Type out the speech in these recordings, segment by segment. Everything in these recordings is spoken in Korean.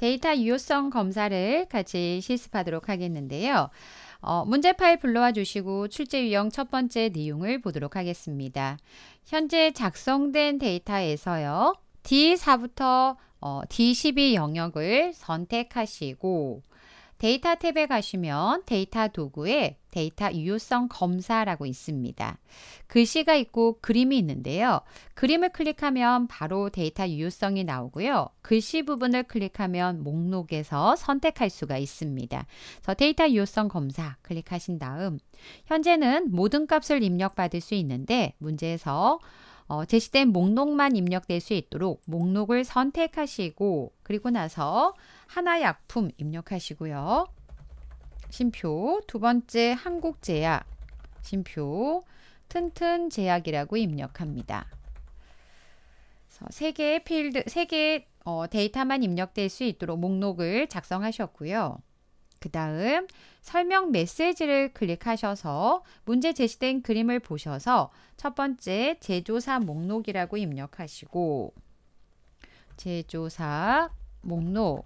데이터 유효성 검사를 같이 실습하도록 하겠는데요. 어, 문제 파일 불러와 주시고 출제 유형 첫 번째 내용을 보도록 하겠습니다. 현재 작성된 데이터에서요. D4부터 어, D12 영역을 선택하시고 데이터 탭에 가시면 데이터 도구에 데이터 유효성 검사라고 있습니다. 글씨가 있고 그림이 있는데요. 그림을 클릭하면 바로 데이터 유효성이 나오고요. 글씨 부분을 클릭하면 목록에서 선택할 수가 있습니다. 그래서 데이터 유효성 검사 클릭하신 다음 현재는 모든 값을 입력받을 수 있는데 문제에서 어, 제시된 목록만 입력될 수 있도록 목록을 선택하시고 그리고 나서 하나 약품 입력하시고요. 심표 두 번째 한국제약 심표 튼튼제약이라고 입력합니다. 세 개의 필드, 세 개의 어, 데이터만 입력될 수 있도록 목록을 작성하셨고요. 그 다음 설명 메시지를 클릭하셔서 문제 제시된 그림을 보셔서 첫 번째 제조사 목록이라고 입력하시고 제조사 목록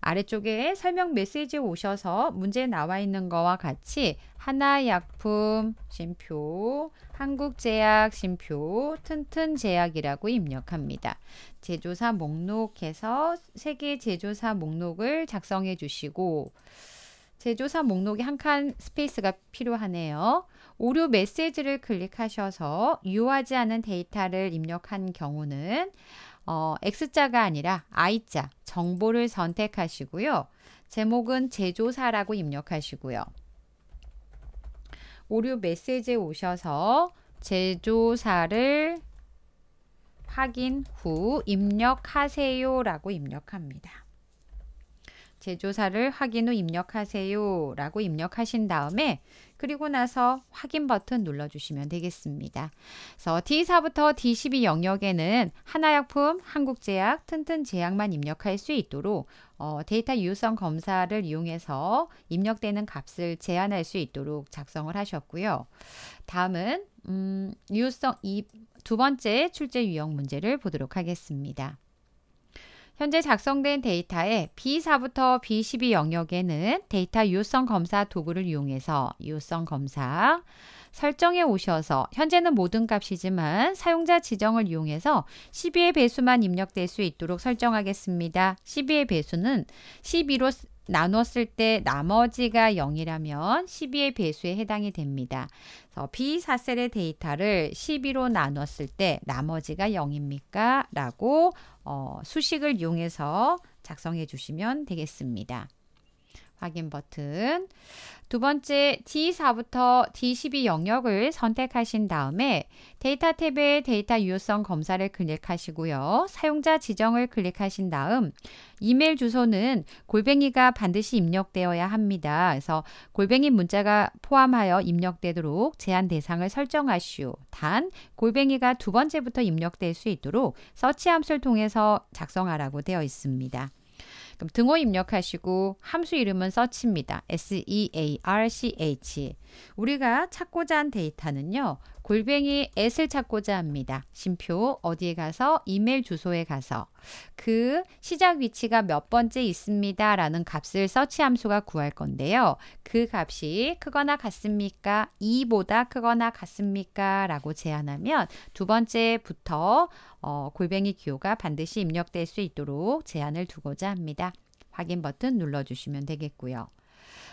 아래쪽에 설명 메시지 오셔서 문제 나와 있는 거와 같이 하나약품 심표, 한국제약 심표, 튼튼제약이라고 입력합니다. 제조사 목록에서 세개 제조사 목록을 작성해 주시고 제조사 목록에 한 칸 스페이스가 필요하네요. 오류 메시지를 클릭하셔서 유효하지 않은 데이터를 입력한 경우는 어, X자가 아니라 I자 정보를 선택하시고요. 제목은 제조사라고 입력하시고요. 오류 메시지에 오셔서 제조사를 확인 후 입력하세요 라고 입력합니다. 제조사를 확인 후 입력하세요 라고 입력하신 다음에 그리고 나서 확인 버튼 눌러주시면 되겠습니다. 그래서 D4부터 D12 영역에는 하나약품, 한국제약, 튼튼제약만 입력할 수 있도록 어, 데이터 유효성 검사를 이용해서 입력되는 값을 제한할 수 있도록 작성을 하셨고요. 다음은 음, 유효성 2, 두 번째 출제 유형 문제를 보도록 하겠습니다. 현재 작성된 데이터에 B4부터 B12 영역에는 데이터 유효성 검사 도구를 이용해서 유효성 검사 설정에 오셔서 현재는 모든 값이지만 사용자 지정을 이용해서 12의 배수만 입력될 수 있도록 설정하겠습니다. 12의 배수는 12로 나눴을 때 나머지가 0이라면 12의 배수에 해당이 됩니다. 그래셀의 데이터를 12로 나눴을 때 나머지가 0입니까? 라고 어, 수식을 이용해서 작성해 주시면 되겠습니다. 확인 버튼. 두 번째, D4부터 D12 영역을 선택하신 다음에 데이터 탭에 데이터 유효성 검사를 클릭하시고요. 사용자 지정을 클릭하신 다음 이메일 주소는 골뱅이가 반드시 입력되어야 합니다. 그래서 골뱅이 문자가 포함하여 입력되도록 제한 대상을 설정하시오. 단, 골뱅이가 두 번째부터 입력될 수 있도록 서치 함수를 통해서 작성하라고 되어 있습니다. 그럼 등호 입력하시고 함수 이름은 search입니다. S E A R C H. 우리가 찾고자 한 데이터는요. 골뱅이 앳을 찾고자 합니다. 심표 어디에 가서 이메일 주소에 가서 그 시작 위치가 몇 번째 있습니다 라는 값을 서치 함수가 구할 건데요. 그 값이 크거나 같습니까? 2보다 크거나 같습니까? 라고 제안하면 두 번째부터 어, 골뱅이 기호가 반드시 입력될 수 있도록 제한을 두고자 합니다. 확인 버튼 눌러주시면 되겠고요.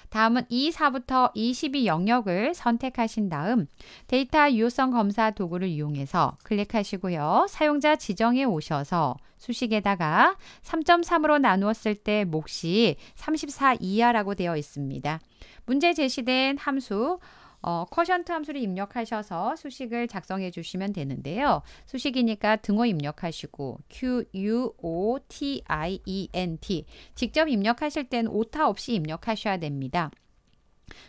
다음은 24부터 22 영역을 선택하신 다음 데이터 유효성 검사 도구를 이용해서 클릭하시고요. 사용자 지정에 오셔서 수식에다가 3.3으로 나누었을 때 몫이 34 이하라고 되어 있습니다. 문제 제시된 함수 어, 쿼션트 함수를 입력하셔서 수식을 작성해 주시면 되는데요. 수식이니까 등호 입력하시고 Q, U, O, T, I, E, N, T 직접 입력하실 땐 오타 없이 입력하셔야 됩니다.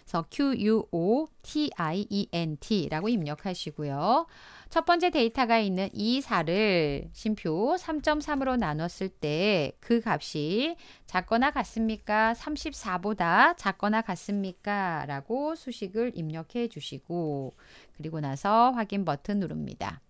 그래서 QUOTIENT라고 입력하시고요. 첫 번째 데이터가 있는 이 4를 심표 3.3으로 나눴을 때 그 값이 작거나 같습니까? 34보다 작거나 같습니까? 라고 수식을 입력해 주시고 그리고 나서 확인 버튼 누릅니다.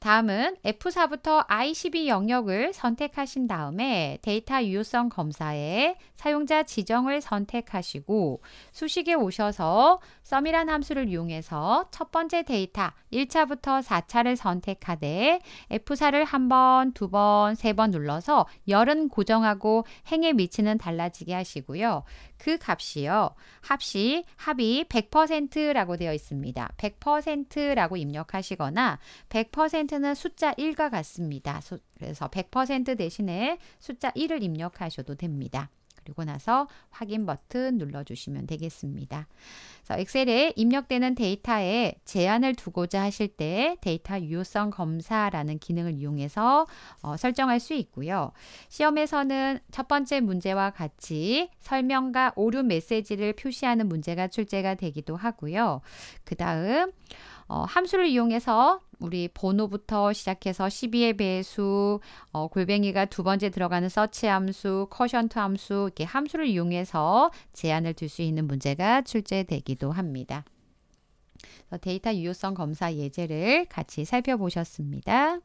다음은 F4부터 I12 영역을 선택하신 다음에 데이터 유효성 검사에 사용자 지정을 선택하시고 수식에 오셔서 썸이란 함수를 이용해서 첫 번째 데이터 1차부터 4차를 선택하되 F4를 한 번, 두 번, 세 번 눌러서 열은 고정하고 행의 위치는 달라지게 하시고요. 그 값이요. 합시 합이 100%라고 되어 있습니다. 100%라고 입력하시거나 100% 100%는 숫자 1과 같습니다. 그래서 100% 대신에 숫자 1을 입력하셔도 됩니다. 그리고 나서 확인 버튼 눌러주시면 되겠습니다. 엑셀에 입력되는 데이터에 제한을 두고자 하실 때 데이터 유효성 검사라는 기능을 이용해서 어, 설정할 수 있고요. 시험에서는 첫 번째 문제와 같이 설명과 오류 메시지를 표시하는 문제가 출제가 되기도 하고요. 그 다음 어, 함수를 이용해서 우리 번호부터 시작해서 12의 배수, 어, 골뱅이가 두 번째 들어가는 서치 함수, 커션트 함수 이렇게 함수를 이용해서 제한을 둘 수 있는 문제가 출제되기도 합니다. 보기도 합니다. 데이터 유효성 검사 예제를 같이 살펴보셨습니다.